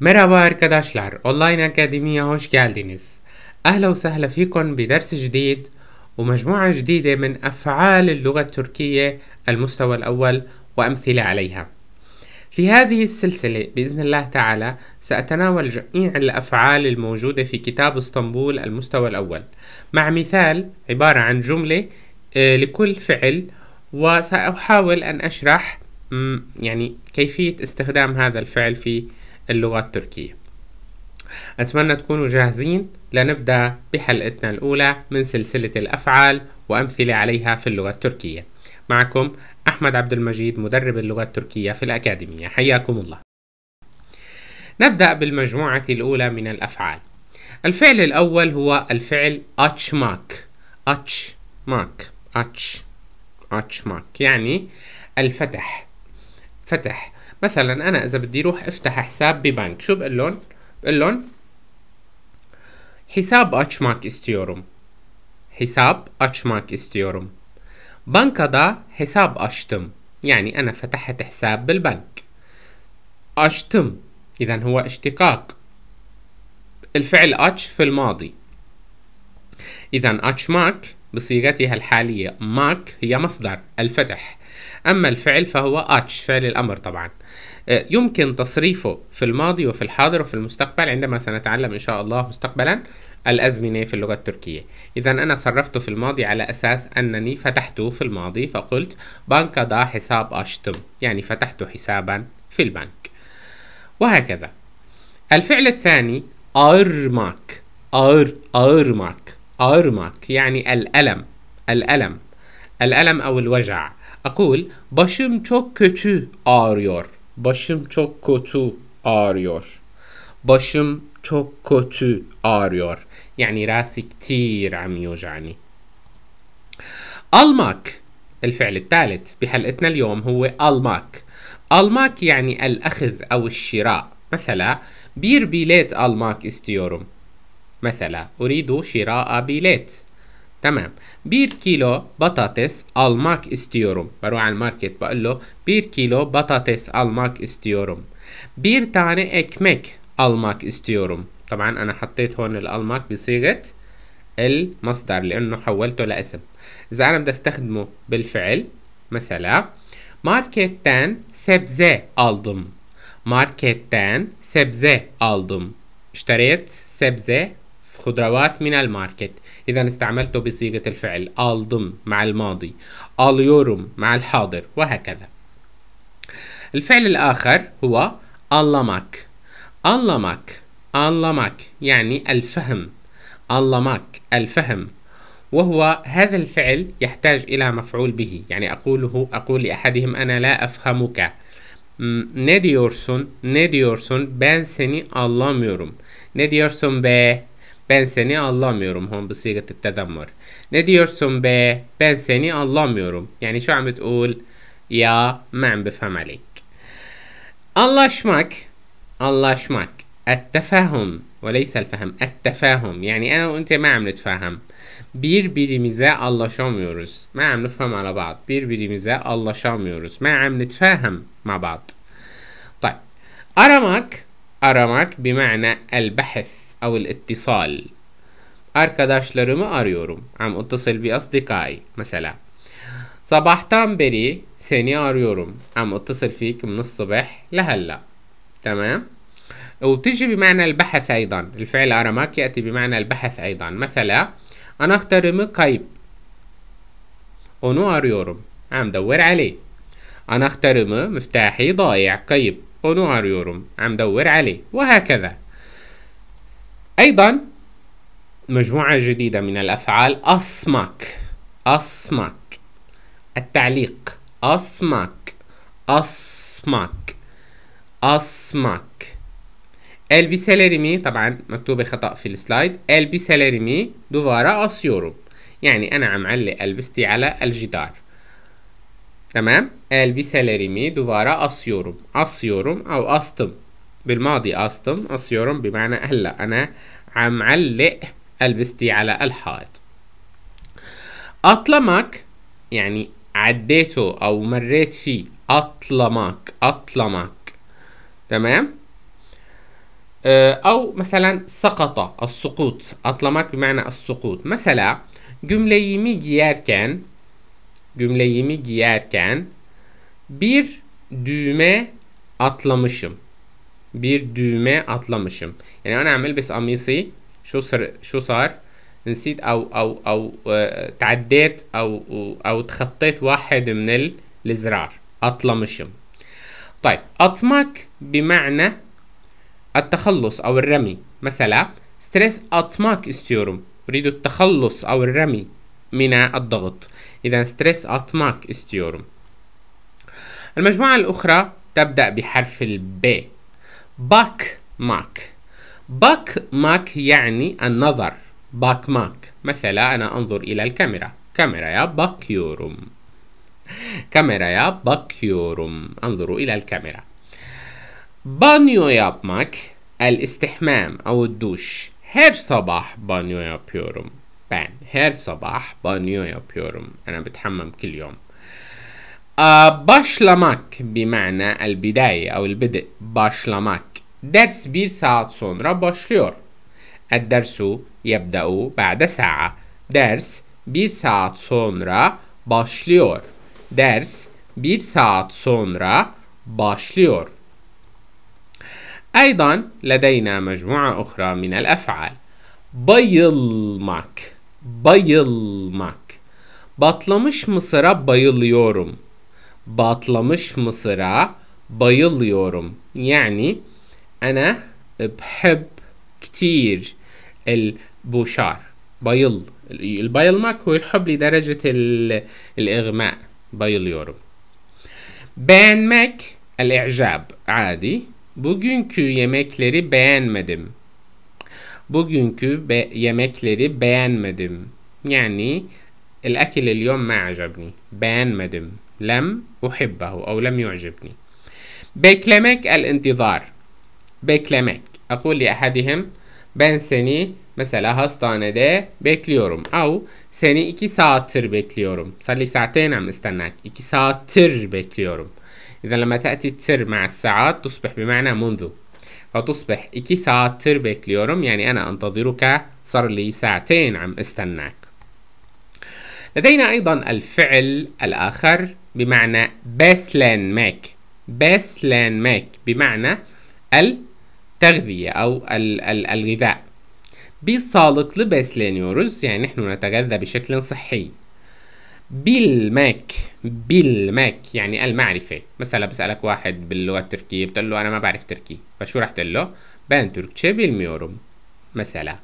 مرحبا arkadaşlar اونلاين اكاديمية hoş geldiniz اهلا وسهلا فيكم بدرس جديد ومجموعة جديدة من افعال اللغة التركية المستوى الاول وامثلة عليها في هذه السلسلة بإذن الله تعالى سأتناول جميع الأفعال الموجودة في كتاب اسطنبول المستوى الأول مع مثال عبارة عن جملة لكل فعل وسأحاول أن أشرح يعني كيفية استخدام هذا الفعل في اللغة التركية أتمنى تكونوا جاهزين لنبدأ بحلقتنا الأولى من سلسلة الأفعال وأمثلة عليها في اللغة التركية معكم أحمد عبد المجيد مدرب اللغة التركية في الأكاديمية حياكم الله نبدأ بالمجموعة الأولى من الأفعال الفعل الأول هو الفعل أتشماك أتشماك أتش أتشماك يعني الفتح فتح مثلا انا اذا بدي اروح افتح حساب ببنك شو بقول لهم بقول لهم حساب اتشماك استيورم حساب اتشماك استيورم دا حساب اشتم يعني انا فتحت حساب بالبنك اشتم اذا هو اشتقاق الفعل اتش في الماضي اذا اتشماك بصيغتها الحالية ماك هي مصدر الفتح أما الفعل فهو أتش فعل الأمر طبعا أه، يمكن تصريفه في الماضي وفي الحاضر وفي المستقبل عندما سنتعلم إن شاء الله مستقبلا الأزمنة في اللغة التركية إذا أنا صرفته في الماضي على أساس أنني فتحته في الماضي فقلت بنك دا حساب أشتم يعني فتحت حسابا في البنك وهكذا الفعل الثاني أرماك أر أرماك أرمك يعني الألم الألم الألم أو الوجع أقول başım çok kötü ağrıyor başım çok kötü ağrıyor başım çok kötü ağrıyor يعني راسي كتير عم يوجعني ألمك الفعل الثالث بحلقتنا اليوم هو ألمك ألمك يعني الأخذ أو الشراء مثلا بير بيليت ألماك استيورم مثلا أريد شراء بيلات تمام بير كيلو بطاطس الماك استيورم بروح على الماركت بقول له بير كيلو بطاطس الماك استيورم بير تاني اكمك الماك استيورم طبعا انا حطيت هون الالماك بصيغه المصدر لانه حولته لاسم اذا انا بدي استخدمه بالفعل مثلا ماركت تان سبزه الدم ماركت تان سبزه الدم اشتريت سبزه خضروات من الماركت إذا استعملته بصيغة الفعل آل ضم مع الماضي آل يورم مع الحاضر وهكذا الفعل الآخر هو ألمك ألمك ألمك يعني الفهم ألمك الفهم وهو هذا الفعل يحتاج إلى مفعول به يعني أقوله أقول لأحدهم أنا لا أفهمك نديورسون نديورسون بانسني diyorsun ben نديورسون anlamıyorum Ben seni anlamıyorum. هون بصيغة التذمر. Ne diyorsun be? Ben seni anlamıyorum. Yani şu an بتقول يا ما عم بفهم عليك. anlaşmak anlaşmak التفاهم وليس الفهم التفاهم يعني أنا وأنت ما عم نتفاهم birbirimize anlaşamıyoruz. ما عم ala على بعض. birbirimize anlaşamıyoruz. ما عم نتفاهم مع بعض. طيب aramak aramak بمعنى البحث أو الاتصال Arkadaşlarımı arıyorum. Am اتصل بأصدقائي مثلا. Sabahtan بري seni أريورم. عم اتصل فيك من الصبح لهلا. تمام؟ وتجي بمعنى البحث أيضا. الفعل أرماك يأتي بمعنى البحث أيضا. مثلا أنا أخترم kayıp. أونو أريورم. عم دور عليه. أنا أخترم مفتاحي ضايع kayıp. أونو أريورم. عم دور عليه. وهكذا. أيضا مجموعة جديدة من الأفعال أصمك أصمك التعليق أصمك أصمك أصمك elbiselerimi طبعا مكتوبة خطأ في السلايد elbiselerimi دوفارا اسيورو يعني أنا عم علق ألبستي على الجدار تمام elbiselerimi دوفارا اسيورو اسيورو أو أسطم بالماضي أسطم اسيورو بمعنى هلا أنا عمعلق ألبستي على الحائط أطلمك يعني عديته أو مريت فيه أطلمك أطلمك تمام آه، أو مثلا سقط السقوط أطلمك بمعنى السقوط مثلا gümleyimi جملة يمي giyerken bir düğme atlamışım. bir düğme atlamışım. Yani انا عم البس قميصي شو صار شو صار نسيت او او او تعديت او او تخطيت واحد من الزرار اطلمشم طيب اطمك بمعنى التخلص او الرمي مثلا ستريس اطماك استيورم اريد التخلص او الرمي من الضغط اذا ستريس اطماك استيورم المجموعه الاخرى تبدا بحرف الب باك ماك باك ماك يعني النظر باك ماك مثلا أنا أنظر إلى الكاميرا كاميرا يا باك يوروم كاميرا يا باك يوروم أنظر إلى الكاميرا بانيو ماك الاستحمام أو الدوش هير صباح بانيو يا banyo بان هير صباح بانيو يا yapıyorum. أنا بتحمم كل يوم. Başlamak bir bimana el bidaye el bide başlamak. Ders bir saat sonra başlıyor. Dersu yebda'u ba'de sa'a. Ders bir saat sonra başlıyor. Ders bir saat sonra başlıyor. أيضا لدينا مجموعة أخرى من الأفعال bayılmak bayılmak batlamış mısıra bayılıyorum batlamış mısıra bayılıyorum. Yani ana bheb ktir el bushar. Bayıl. Bayılmak ve hub derece el igma. Bayılıyorum. Beğenmek el i'cab. Adi. Bugünkü yemekleri beğenmedim. Bugünkü be yemekleri beğenmedim. Yani el akil el yom ma'acabni. Beğenmedim. لم أحبه أو لم يعجبني بيكلمك الانتظار بيكلمك أقول لأحدهم بن سني mesela hastanede بيكليورم أو سني إكي ساتر بيكليورم صار لي ساعتين عم استناك إكي ساتر بيكليورم إذا لما تأتي التر مع الساعات تصبح بمعنى منذ فتصبح إكي ساتر بيكليورم يعني أنا أنتظرك صار لي ساعتين عم استناك لدينا أيضا الفعل الآخر بمعنى باسلان ماك باسلان ماك بمعنى التغذية أو ال ال الغذاء بصالق لباسلان يورز يعني نحن نتغذى بشكل صحي. بالماك بالماك يعني المعرفة مثلا بسألك واحد باللغة التركية بتقول له أنا ما بعرف تركي فشو رح تقول له بان تركشي بالميوروم مثلا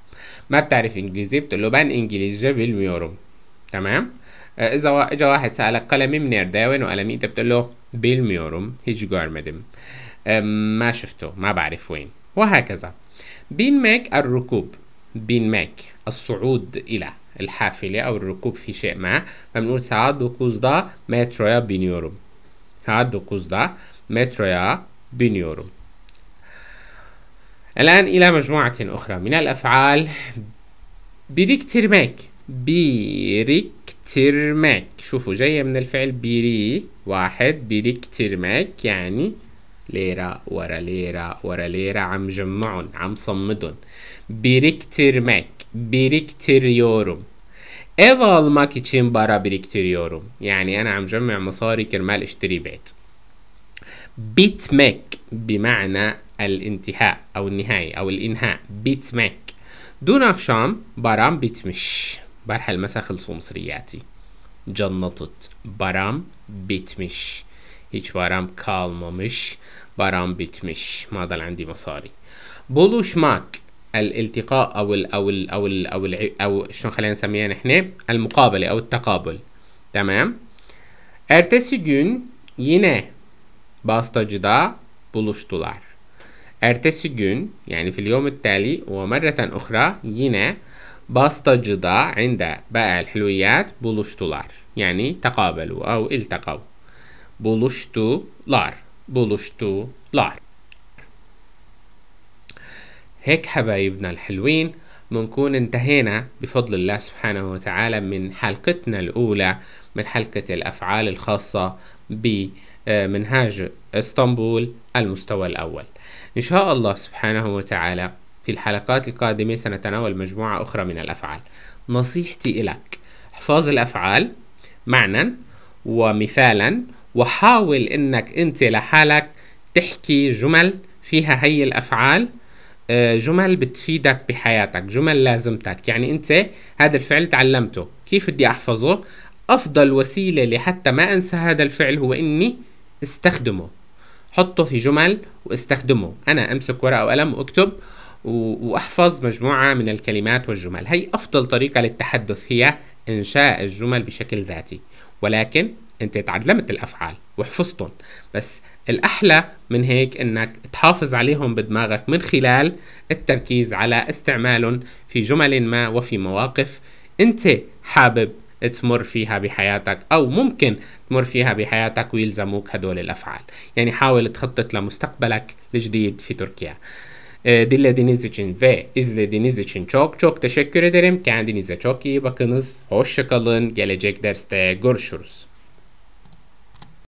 ما بتعرف إنجليزي بتقول له بان انجليزي بالميوروم تمام اذا اجى واحد سالك قلمي من داون وقلمي انت بتقول له بالميوروم هيج مدم ما شفته ما بعرف وين وهكذا بين ماك الركوب بين ماك الصعود الى الحافلة أو الركوب في شيء ما فبنقول ساعد دا مترويا بنيورم ساعد دا مترويا بنيورم الآن إلى مجموعة أخرى من الأفعال بيريك ترماك بيريك ترماك شوفوا جاية من الفعل بيري واحد بيريك ترماك يعني ليرة ورا ليرة ورا ليرة عم جمعن عم صمدن biriktirmek biriktiriyorum ev almak için para biriktiriyorum يعني أنا عم جمع مصاري كرمال اشتري بيت bitmek بمعنى الانتهاء أو النهاية أو الإنهاء bitmek دون akşam param بيتمش برح المساء خلصوا مصرياتي canlatıt. Baram bitmiş. Hiç كالما مش برام بتمش ما ضل عندي مصاري. بولوشماك الالتقاء او ال او ال او ال او الـ او شنو خلينا نسميها نحن المقابله او التقابل تمام ertesi gün yine bastacıda buluştular ارتسي جون يعني في اليوم التالي ومره اخرى yine الحلويات inde لار يعني تقابلوا أو التقوا av لار Buluştular. لار هيك حبايبنا الحلوين بنكون انتهينا بفضل الله سبحانه وتعالى من حلقتنا الأولى من حلقة الأفعال الخاصة بمنهاج آه، اسطنبول المستوى الأول إن شاء الله سبحانه وتعالى في الحلقات القادمة سنتناول مجموعة أخرى من الأفعال نصيحتي إلك احفظ الأفعال معنا ومثالا وحاول إنك أنت لحالك تحكي جمل فيها هي الأفعال آه، جمل بتفيدك بحياتك جمل لازمتك يعني أنت هذا الفعل تعلمته كيف بدي أحفظه أفضل وسيلة لحتى ما أنسى هذا الفعل هو إني استخدمه حطه في جمل واستخدمه أنا أمسك ورقة وقلم وأكتب وأحفظ مجموعة من الكلمات والجمل هي أفضل طريقة للتحدث هي إنشاء الجمل بشكل ذاتي ولكن أنت تعلمت الأفعال وحفظتهم بس الأحلى من هيك أنك تحافظ عليهم بدماغك من خلال التركيز على استعمالهم في جمل ما وفي مواقف أنت حابب تمر فيها بحياتك أو ممكن تمر فيها بحياتك ويلزموك هدول الأفعال يعني حاول تخطط لمستقبلك الجديد في تركيا E, ee, dilediğiniz için ve izlediğiniz için çok çok teşekkür ederim. Kendinize çok iyi bakınız. Hoşçakalın. Gelecek derste görüşürüz.